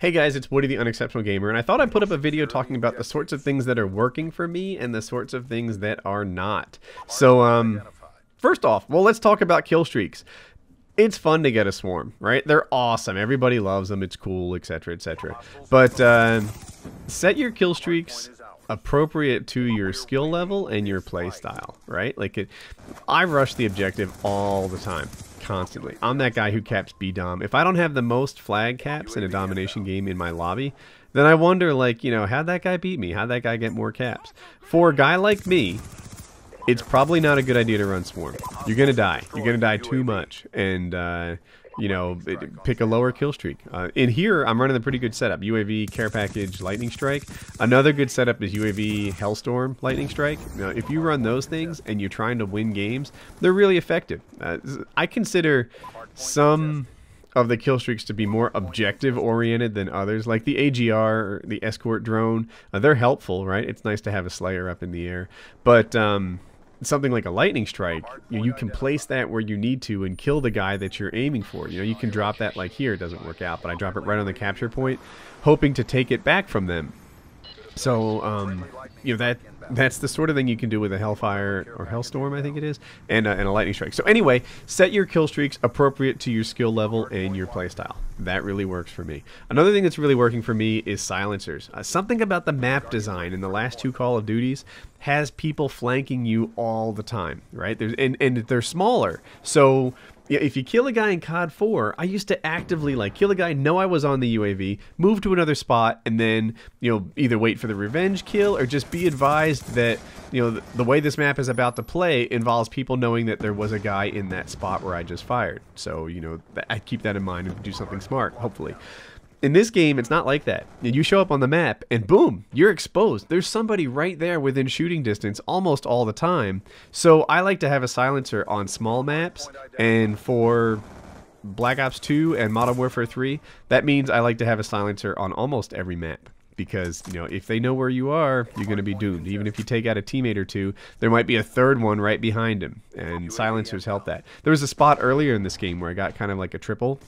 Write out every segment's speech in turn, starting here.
Hey guys, it's Woody the Unexceptional Gamer, and I thought I'd put up a video talking about the sorts of things that are working for me and the sorts of things that are not. So, um, first off, well, let's talk about kill streaks. It's fun to get a swarm, right? They're awesome. Everybody loves them. It's cool, etc., etc. But uh, set your kill streaks appropriate to your skill level and your play style, right? Like, it, I rush the objective all the time constantly. I'm that guy who caps B Dom. If I don't have the most flag caps in a domination game in my lobby, then I wonder, like, you know, how'd that guy beat me? How'd that guy get more caps? For a guy like me, it's probably not a good idea to run Swarm. You're going to die. You're going to die too much. And, uh, you know, pick a lower kill streak. Uh, in here, I'm running a pretty good setup. UAV, Care Package, Lightning Strike. Another good setup is UAV, Hellstorm, Lightning Strike. Now, if you run those things and you're trying to win games, they're really effective. Uh, I consider some of the kill streaks to be more objective oriented than others like the AGR the escort drone uh, they're helpful right it's nice to have a slayer up in the air but um, something like a lightning strike, you, you, can place that where you need to and kill the guy that you're aiming for. You know, you can drop that like here, it doesn't work out, but I drop it right on the capture point, hoping to take it back from them. So, um, you know, that that's the sort of thing you can do with a Hellfire or Hellstorm, I think it is, and a, and a Lightning Strike. So anyway, set your kill streaks appropriate to your skill level and your playstyle. That really works for me. Another thing that's really working for me is silencers. Uh, something about the map design in the last two Call of Duties has people flanking you all the time, right? There's, and, and they're smaller, so yeah, if you kill a guy in COD 4, I used to actively like kill a guy, know I was on the UAV, move to another spot, and then you know either wait for the revenge kill or just be advised that you know the, the way this map is about to play involves people knowing that there was a guy in that spot where I just fired. So you know I keep that in mind and do something smart, hopefully. In this game, it's not like that. You show up on the map, and boom, you're exposed. There's somebody right there within shooting distance almost all the time. So I like to have a silencer on small maps, and for Black Ops 2 and Modern Warfare 3, that means I like to have a silencer on almost every map because you know if they know where you are you're going to be doomed even if you take out a teammate or two there might be a third one right behind him and silencers help that there was a spot earlier in this game where i got kind of like a triple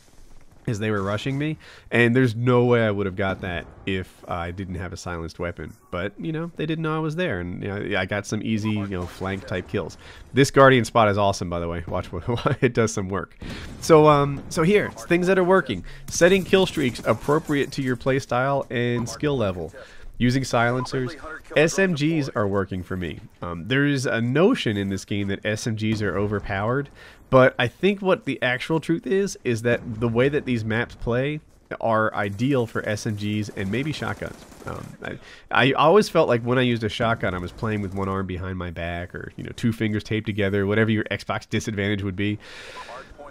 as they were rushing me. And there's no way I would have got that if I didn't have a silenced weapon. But, you know, they didn't know I was there. And you know, I got some easy, you know, flank type kills. This Guardian spot is awesome, by the way. Watch what it does some work. So, um, so here, things that are working. Setting kill streaks appropriate to your playstyle and skill level. Using silencers, SMGs are working for me. Um, there's a notion in this game that SMGs are overpowered, but I think what the actual truth is, is that the way that these maps play, are ideal for SMGs and maybe shotguns. Um, I, I, always felt like when I used a shotgun, I was playing with one arm behind my back or you know two fingers taped together, whatever your Xbox disadvantage would be.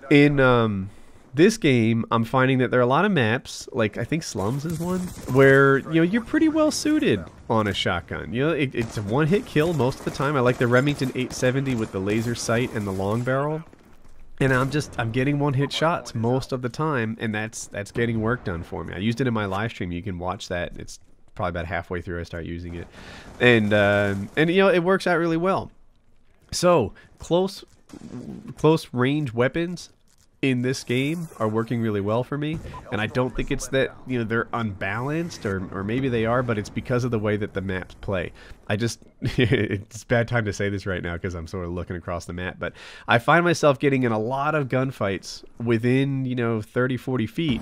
In um, this game, I'm finding that there are a lot of maps, like I think Slums is one, where, you know, you're pretty well suited on a shotgun. You know, it, it's a one-hit kill most of the time. I like the Remington 870 with the laser sight and the long barrel. And I'm just, I'm getting one-hit shots most of the time, and that's that's getting work done for me. I used it in my live stream. You can watch that. It's probably about halfway through I start using it. And, uh, and you know, it works out really well. So, close close range weapons in this game are working really well for me. And I don't think it's that, you know, they're unbalanced or, or maybe they are, but it's because of the way that the maps play. I just, it's bad time to say this right now because I'm sort of looking across the map, but I find myself getting in a lot of gunfights within, you know, 30, 40 feet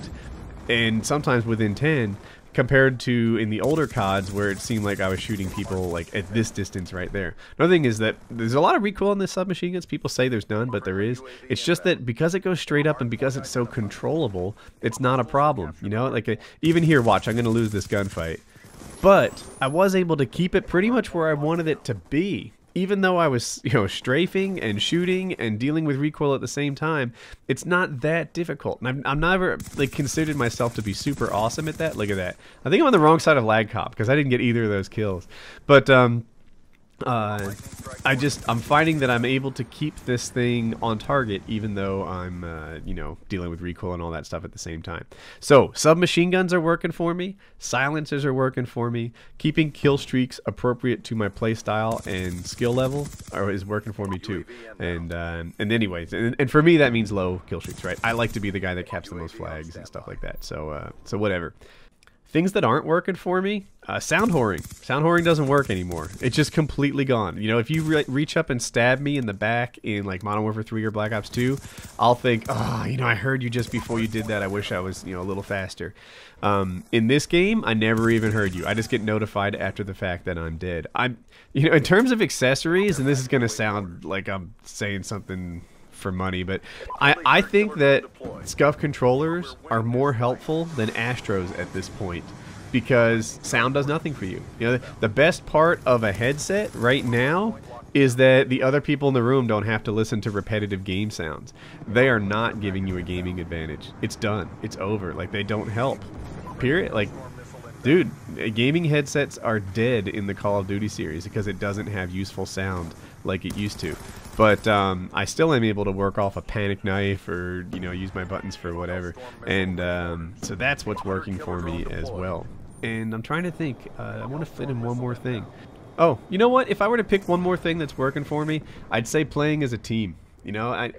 and sometimes within 10 compared to in the older CODs where it seemed like I was shooting people like at this distance right there. Another thing is that there's a lot of recoil in this submachine guns. People say there's none, but there is. It's just that because it goes straight up and because it's so controllable, it's not a problem. You know, like uh, even here, watch, I'm going to lose this gunfight. But I was able to keep it pretty much where I wanted it to be even though I was, you know, strafing and shooting and dealing with recoil at the same time, it's not that difficult. And I've, I'm never like considered myself to be super awesome at that. Look at that. I think I'm on the wrong side of lag cop because I didn't get either of those kills. But um, uh, I just I'm finding that I'm able to keep this thing on target even though I'm uh, you know dealing with recoil and all that stuff at the same time. So submachine guns are working for me, silencers are working for me, keeping kill streaks appropriate to my playstyle and skill level are, is working for me too. And um, and anyways, and, and, for me that means low kill streaks, right? I like to be the guy that caps the most flags and stuff like that. So uh, so whatever. Things that aren't working for me, uh, sound whoring. Sound whoring doesn't work anymore. It's just completely gone. You know, if you re reach up and stab me in the back in like Modern Warfare 3 or Black Ops 2, I'll think, oh, you know, I heard you just before you did that. I wish I was, you know, a little faster. Um, in this game, I never even heard you. I just get notified after the fact that I'm dead. I'm, you know, in terms of accessories, and this is going to sound like I'm saying something for money, but I, I think that scuff controllers are more helpful than Astros at this point because sound does nothing for you. You know, the best part of a headset right now is that the other people in the room don't have to listen to repetitive game sounds. They are not giving you a gaming advantage. It's done. It's over. Like they don't help. Period. Like Dude, gaming headsets are dead in the Call of Duty series because it doesn't have useful sound like it used to. But um, I still am able to work off a panic knife or you know use my buttons for whatever, and um, so that's what's working for me as well. And I'm trying to think. Uh, I want to fit in one more thing. Oh, you know what? If I were to pick one more thing that's working for me, I'd say playing as a team. You know, I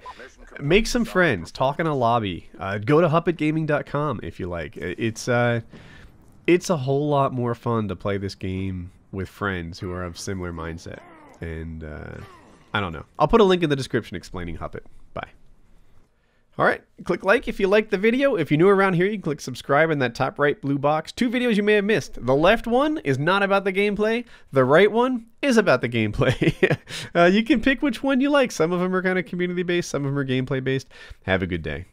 make some friends, talk in a lobby. Uh, go to huppetgaming.com if you like. It's uh, it's a whole lot more fun to play this game with friends who are of similar mindset. And uh, I don't know. I'll put a link in the description explaining Huppet. Bye. All right, click like if you liked the video. If you're new around here, you can click subscribe in that top right blue box. Two videos you may have missed. The left one is not about the gameplay. The right one is about the gameplay. uh, you can pick which one you like. Some of them are kind of community-based. Some of them are gameplay-based. Have a good day.